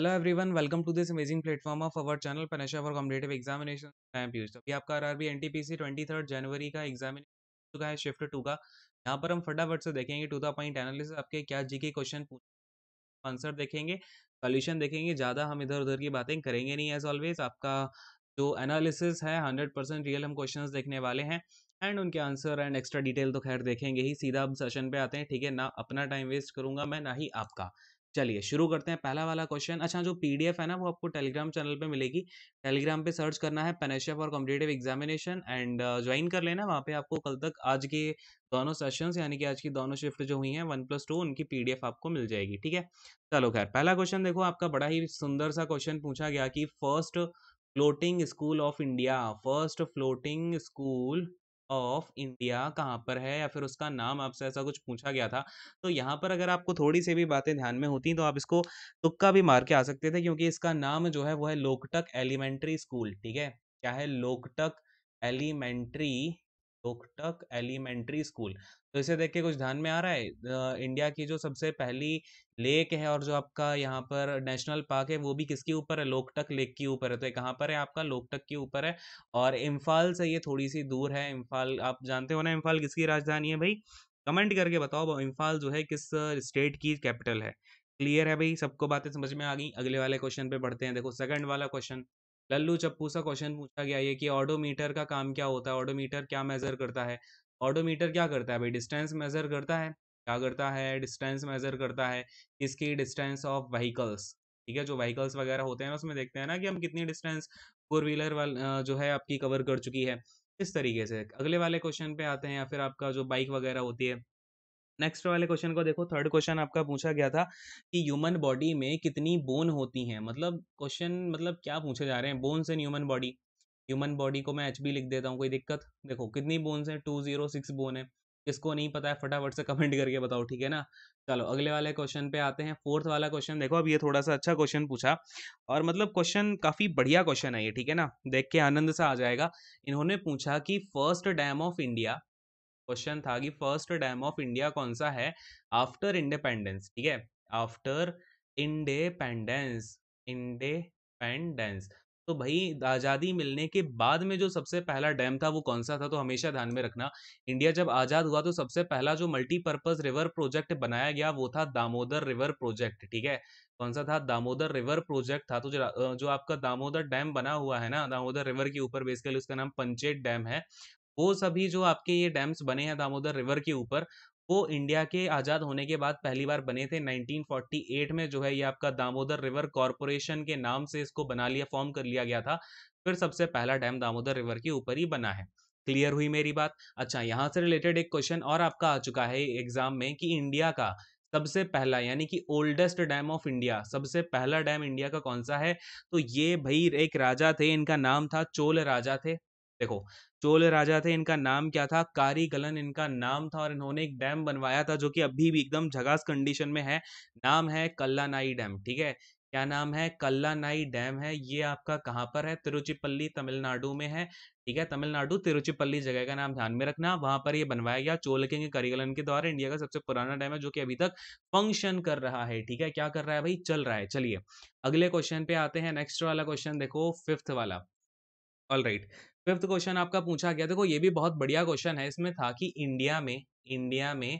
Hello everyone welcome to this amazing platform of our channel panacea for competitive examination I am Piyush अभी आपका RRB NTPC 23 जनवरी का examination चुका है shift to का यहाँ पर हम फटाफट से देखेंगे टू द पॉइंट एनालिसिस आपके क्या जी के क्वेश्चन आंसर देखेंगे सोल्यूशन देखेंगे ज़्यादा हम इधर उधर की बातें करेंगे नहीं एज ऑलवेज आपका जो एनालिसिस है हंड्रेड परसेंट रियल हम क्वेश्चन देखने वाले हैं एंड उनके आंसर एंड एक्स्ट्रा डिटेल तो खैर देखेंगे ही सीधा हम सेशन पे आते हैं ठीक है ना अपना टाइम वेस्ट करूंगा मैं ना ही आपका चलिए शुरू करते हैं पहला वाला क्वेश्चन अच्छा जो पीडीएफ है ना वो आपको टेलीग्राम चैनल पे मिलेगी टेलीग्राम पे सर्च करना है panacea for competitive examination and join कर लेना वहाँ पे आपको कल तक आज के दोनों सेशंस यानी कि आज की दोनों शिफ्ट जो हुई हैं वन प्लस टू उनकी पीडीएफ आपको मिल जाएगी ठीक है चलो खैर पहला क्वेश्चन देखो आपका बड़ा ही सुंदर सा क्वेश्चन पूछा गया कि first floating school of India first floating school of India कहाँ पर है या फिर उसका नाम आपसे ऐसा कुछ पूछा गया था तो यहाँ पर अगर आपको थोड़ी सी भी बातें ध्यान में होती तो आप इसको तुक्का भी मार के आ सकते थे क्योंकि इसका नाम जो है वो है लोकटक एलिमेंट्री स्कूल ठीक है क्या है Loktak elementary Loktak elementary school तो इसे देख के कुछ ध्यान में आ रहा है इंडिया की जो सबसे पहली लेक है और जो आपका यहाँ पर नेशनल पार्क है वो भी किसके ऊपर है लोकटक लेक के ऊपर है तो कहाँ पर है आपका लोकटक के ऊपर है और इम्फाल से ये थोड़ी सी दूर है इम्फाल आप जानते हो ना इम्फाल किसकी राजधानी है भाई कमेंट करके बताओ इम्फाल जो है किस स्टेट की कैपिटल है क्लियर है भाई सबको बातें समझ में आ गई अगले वाले क्वेश्चन पे बढ़ते हैं देखो सेकंड वाला क्वेश्चन लल्लू चप्पू सा क्वेश्चन पूछा गया ये कि ऑडोमीटर का काम क्या होता है ऑडोमीटर क्या मेजर करता है ऑडोमीटर क्या करता है भाई डिस्टेंस मेजर करता है क्या करता है डिस्टेंस मेजर करता है इसकी डिस्टेंस ऑफ व्हीकल्स ठीक है जो व्हीकल्स वगैरह होते हैं उसमें देखते हैं ना कि हम कितनी डिस्टेंस फोर व्हीलर वाल जो है आपकी कवर कर चुकी है इस तरीके से अगले वाले क्वेश्चन पे आते हैं या फिर आपका जो बाइक वगैरह होती है नेक्स्ट वाले क्वेश्चन को देखो थर्ड क्वेश्चन आपका पूछा गया था कि ह्यूमन बॉडी में कितनी बोन होती हैं मतलब क्वेश्चन मतलब क्या पूछे जा रहे हैं bones in human body human body को मैं एच लिख देता हूँ कोई दिक्कत देखो कितनी बोन्स हैं टू जीरो सिक्स बोन है किसको नहीं पता है फटाफट से कमेंट करके बताओ ठीक है ना चलो अगले वाले क्वेश्चन पे आते हैं फोर्थ वाला क्वेश्चन देखो अब ये थोड़ा सा अच्छा क्वेश्चन पूछा और मतलब क्वेश्चन काफ़ी बढ़िया क्वेश्चन है ये ठीक है ना देख के आनंद सा आ जाएगा इन्होंने पूछा कि first dam of India question था कि फर्स्ट डैम ऑफ इंडिया कौन सा है आफ्टर इंडिपेंडेंस ठीक है आफ्टर इंडिपेंडेंस इंडिपेंडेंस तो भाई आज़ादी मिलने के बाद में जो सबसे पहला डैम था वो कौन सा था तो हमेशा ध्यान में रखना इंडिया जब आज़ाद हुआ तो सबसे पहला जो मल्टीपर्पज़ रिवर प्रोजेक्ट बनाया गया वो था दामोदर रिवर प्रोजेक्ट ठीक है कौन सा था दामोदर रिवर प्रोजेक्ट था तो जो, जो आपका दामोदर डैम बना हुआ है ना दामोदर रिवर के ऊपर बेसिकली उसका नाम पंचेत डैम है वो सभी जो आपके ये डैम्स बने हैं दामोदर रिवर के ऊपर वो इंडिया के आज़ाद होने के बाद पहली बार बने थे 1948 में जो है ये आपका दामोदर रिवर कॉरपोरेशन के नाम से इसको बना लिया फॉर्म कर लिया गया था फिर सबसे पहला डैम दामोदर रिवर के ऊपर ही बना है क्लियर हुई मेरी बात अच्छा यहाँ से रिलेटेड एक क्वेश्चन और आपका आ चुका है एग्जाम में कि इंडिया का सबसे पहला यानी कि ओल्डेस्ट डैम ऑफ इंडिया सबसे पहला डैम इंडिया का कौन सा है तो ये भाई एक राजा थे इनका नाम था चोल राजा थे देखो चोल राजा थे इनका नाम क्या था कारी गलन इनका नाम था और इन्होंने एक डैम बनवाया था जो कि अभी भी एकदम झगास कंडीशन में है नाम है कल्लानाई डैम ठीक है क्या नाम है कल्लानाई डैम है ये आपका कहाँ पर है तिरुचिपल्ली तमिलनाडु में है ठीक है तमिलनाडु तिरुचिपल्ली जगह का नाम ध्यान में रखना वहां पर ये बनवाया गया चोल के करीगलन के द्वारा इंडिया का सबसे पुराना डैम है जो कि अभी तक फंक्शन कर रहा है ठीक है क्या कर रहा है भाई चल रहा है चलिए अगले क्वेश्चन पे आते हैं नेक्स्ट वाला क्वेश्चन देखो फिफ्थ वाला all right right. Fifth question आपका पूछा गया देखो ये भी बहुत बढ़िया क्वेश्चन है इसमें था कि इंडिया में इंडिया में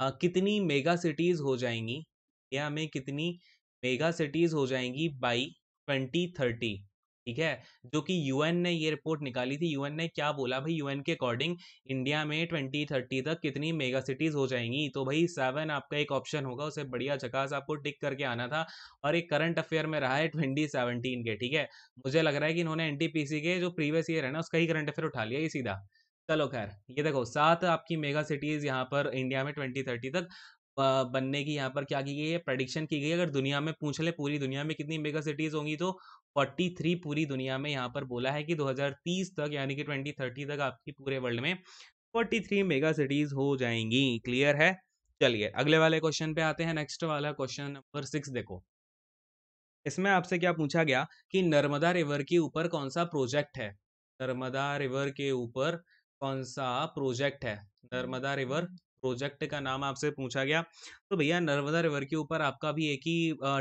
आ, कितनी मेगा सिटीज हो जाएंगी इंडिया में कितनी मेगा सिटीज हो जाएंगी बाई ट्वेंटी थर्टी ठीक है जो कि यूएन ने ये रिपोर्ट निकाली थी यूएन ने क्या बोला भाई यूएन के अकॉर्डिंग इंडिया में ट्वेंटी थर्टी तक कितनी मेगा सिटीज हो जाएंगी तो भाई सेवन आपका एक ऑप्शन होगा उसे बढ़िया जगह से आपको टिक करके आना था और एक करंट अफेयर में रहा है ट्वेंटी सेवनटीन के ठीक है मुझे लग रहा है कि इन्होंने एनटीपीसी के जो प्रीवियस ईयर है ना उसका ही करंट अफेयर उठा लिया ये सीधा चलो खैर ये देखो सात आपकी मेगा सिटीज यहाँ पर इंडिया में ट्वेंटी थर्टी तक बनने की यहाँ पर क्या की गई है प्रडिक्शन की गई है अगर दुनिया में पूछ ले पूरी दुनिया में कितनी मेगा सिटीज़ होंगी तो 43 पूरी दुनिया में यहाँ पर बोला है कि 2030 तक यानी कि 2030 तक आपकी पूरे वर्ल्ड में 43 मेगा सिटीज़ हो जाएंगी क्लियर है चलिए अगले वाले क्वेश्चन पे आते हैं नेक्स्ट वाला क्वेश्चन नंबर सिक्स देखो इसमें आपसे क्या पूछा गया कि नर्मदा रिवर के ऊपर कौन सा प्रोजेक्ट है नर्मदा रिवर के ऊपर कौन सा प्रोजेक्ट है नर्मदा रिवर प्रोजेक्ट का नाम आपसे पूछा गया तो भैया नर्मदा रिवर के ऊपर आपका भी एक ही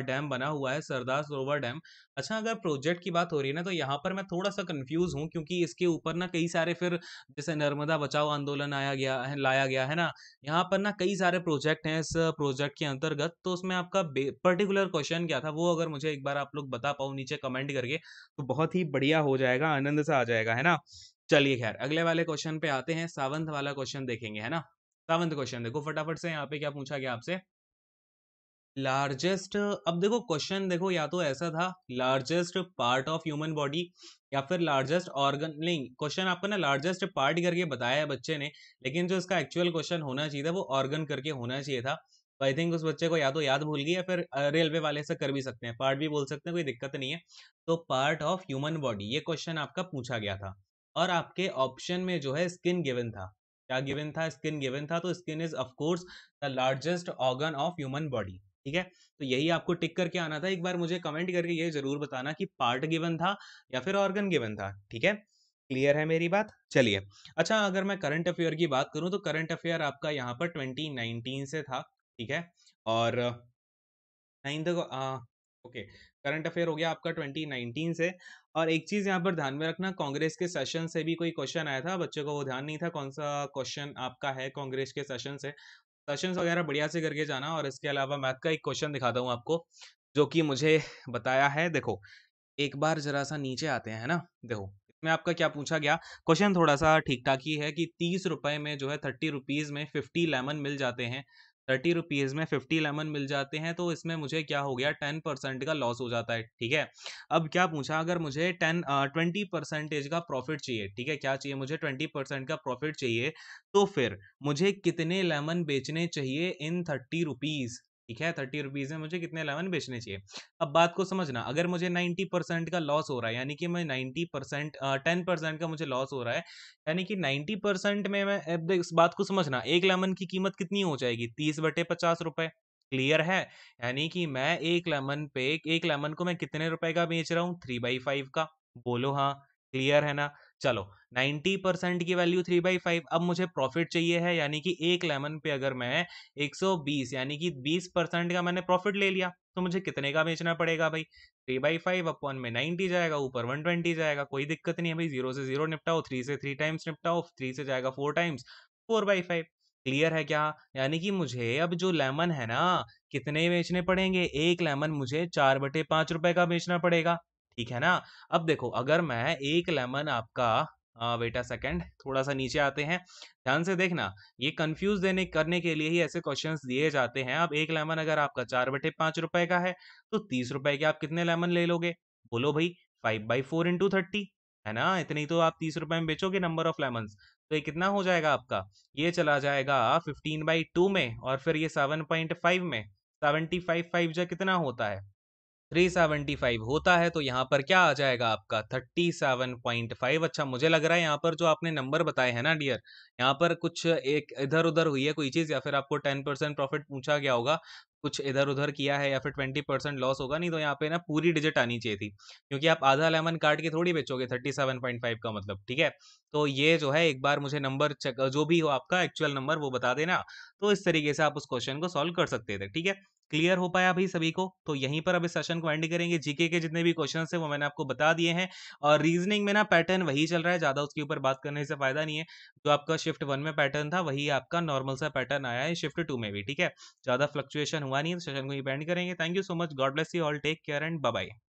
डैम बना हुआ है सरदार सरोवर डैम अच्छा अगर प्रोजेक्ट की बात हो रही है ना तो यहाँ पर मैं थोड़ा सा कंफ्यूज हूँ क्योंकि इसके ऊपर ना कई सारे फिर जैसे नर्मदा बचाओ आंदोलन आया गया है लाया गया है ना यहाँ पर ना कई सारे प्रोजेक्ट हैं इस प्रोजेक्ट के अंतर्गत तो उसमें आपका पर्टिकुलर क्वेश्चन क्या था वो अगर मुझे एक बार आप लोग बता पाओ नीचे कमेंट करके तो बहुत ही बढ़िया हो जाएगा आनंद से आ जाएगा है ना चलिए खैर अगले वाले क्वेश्चन पे आते हैं सावंत वाला क्वेश्चन देखेंगे है ना सेवंथ क्वेश्चन देखो फटाफट से यहाँ पे क्या पूछा गया आपसे लार्जेस्ट अब देखो क्वेश्चन देखो या तो ऐसा था largest part of human body या फिर लार्जेस्ट ऑर्गन नहीं क्वेश्चन आपको ना लार्जेस्ट पार्ट करके बताया है बच्चे ने लेकिन जो इसका एक्चुअल क्वेश्चन होना चाहिए था वो ऑर्गन करके होना चाहिए था तो आई थिंक उस बच्चे को या तो याद भूल गई या फिर रेलवे वाले से कर भी सकते हैं पार्ट भी बोल सकते हैं कोई दिक्कत नहीं है तो पार्ट ऑफ ह्यूमन बॉडी ये क्वेश्चन आपका पूछा गया था और आपके ऑप्शन में जो है स्किन गिवन था क्या गिवन था स्किन गिवन था तो skin is of course the largest organ of human body ठीक है तो यही आपको टिक करके आना था एक बार मुझे कमेंट करके ये जरूर बताना कि पार्ट गिवन था या फिर ऑर्गन गिवन था ठीक है क्लियर है मेरी बात चलिए अच्छा अगर मैं करंट अफेयर की बात करूं तो करंट अफेयर आपका यहाँ पर 2019 से था ठीक है और नाइन्थ ओके करंट अफेयर हो गया आपका 2019 से और एक चीज़ यहाँ पर ध्यान में रखना कांग्रेस के सेशन से भी कोई क्वेश्चन आया था बच्चों को वो ध्यान नहीं था कौन सा क्वेश्चन आपका है कांग्रेस के सेशन से सेशन वगैरह बढ़िया से करके जाना और इसके अलावा मैथ का एक क्वेश्चन दिखाता हूँ आपको जो कि मुझे बताया है देखो एक बार जरा सा नीचे आते हैं ना देखो मैं आपका क्या पूछा गया क्वेश्चन थोड़ा सा ठीक ठाक ही है कि तीस रुपए में जो है थर्टी रुपीज में फिफ्टी लेमन मिल जाते हैं थर्टी रुपीज़ में फिफ्टी लेमन मिल जाते हैं तो इसमें मुझे क्या हो गया टेन परसेंट का लॉस हो जाता है ठीक है अब क्या पूछा अगर मुझे टेन ट्वेंटी परसेंटेज का प्रॉफिट चाहिए ठीक है क्या चाहिए मुझे ट्वेंटी परसेंट का प्रॉफिट चाहिए तो फिर मुझे कितने लेमन बेचने चाहिए इन थर्टी रुपीज़ ठीक है थर्टी रुपीज़ में मुझे कितने लेमन बेचने चाहिए अब बात को समझना अगर मुझे नाइन्टी परसेंट का लॉस हो रहा है यानी कि मैं नाइन्टी परसेंट टेन परसेंट का मुझे लॉस हो रहा है यानी कि नाइन्टी परसेंट में मैं इस बात को समझना एक लेमन की कीमत कितनी हो जाएगी तीस बटे पचास रुपये क्लियर है यानी कि मैं एक लेमन पे एक लेमन को मैं कितने रुपए का बेच रहा हूँ थ्री बाई फाइव का बोलो हाँ क्लियर है ना चलो 90 परसेंट की वैल्यू थ्री बाई फाइव अब मुझे प्रॉफिट चाहिए है यानी कि एक लेमन पे अगर मैं 120 यानी कि 20 परसेंट का मैंने प्रॉफिट ले लिया तो मुझे कितने का बेचना पड़ेगा भाई थ्री बाई फाइव अपन में 90 जाएगा ऊपर 120 जाएगा कोई दिक्कत नहीं है भाई जीरो से जीरो निपटाओ थ्री से थ्री टाइम्स निपटाओ थ्री से जाएगा four times four by five clear है क्या यानी कि मुझे अब जो लेमन है ना कितने बेचने पड़ेंगे एक लेमन मुझे चार बटे पांच रुपए का बेचना पड़ेगा ठीक है ना अब देखो अगर मैं एक लेमन आपका वेट अ सेकंड थोड़ा सा नीचे आते हैं ध्यान से देखना ये कंफ्यूज देने करने के लिए ही ऐसे क्वेश्चंस दिए जाते हैं अब एक लेमन अगर आपका चार बटे पांच रुपए का है तो तीस रुपए के आप कितने लेमन ले लोगे बोलो भाई five by four into thirty है ना इतनी तो आप तीस रुपए में बेचोगे नंबर ऑफ लेमन तो ये कितना हो जाएगा आपका ये चला जाएगा फिफ्टीन बाई में और फिर ये सेवन में सेवेंटी फाइव फाइव जो कितना होता है 375 होता है तो यहाँ पर क्या आ जाएगा आपका 37.5 अच्छा मुझे लग रहा है यहाँ पर जो आपने नंबर बताए हैं ना डियर यहाँ पर कुछ एक इधर उधर हुई है कोई चीज़ या फिर आपको 10 परसेंट प्रॉफिट पूछा गया होगा कुछ इधर उधर किया है या फिर 20 परसेंट लॉस होगा नहीं तो यहाँ पे ना पूरी डिजिट आनी चाहिए थी क्योंकि आप आधा लेमन काट के थोड़ी बेचोगे थर्टी का मतलब ठीक है तो ये जो है एक बार मुझे नंबर चेक जो भी हो आपका एक्चुअल नंबर वो बता देना तो इस तरीके से आप उस क्वेश्चन को सॉल्व कर सकते थे ठीक है क्लियर हो पाया भाई सभी को तो यहीं पर अब इस सेशन को एंड करेंगे जीके के जितने भी क्वेश्चन है वो मैंने आपको बता दिए हैं और रीजनिंग में ना पैटर्न वही चल रहा है ज्यादा उसके ऊपर बात करने से फायदा नहीं है जो आपका शिफ्ट वन में पैटर्न था वही आपका नॉर्मल सा पैटर्न आया है शिफ्ट टू में भी ठीक है ज्यादा फ्लक्चुएशन हुआ नहीं है सेशन तो को ही एंड करेंगे thank you so much god bless you all take care and bye